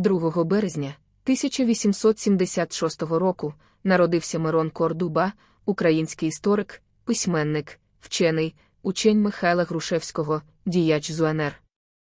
2 березня 1876 року народився Мирон Кордуба, український історик, письменник, вчений, учень Михайла Грушевського, діяч ЗУНР.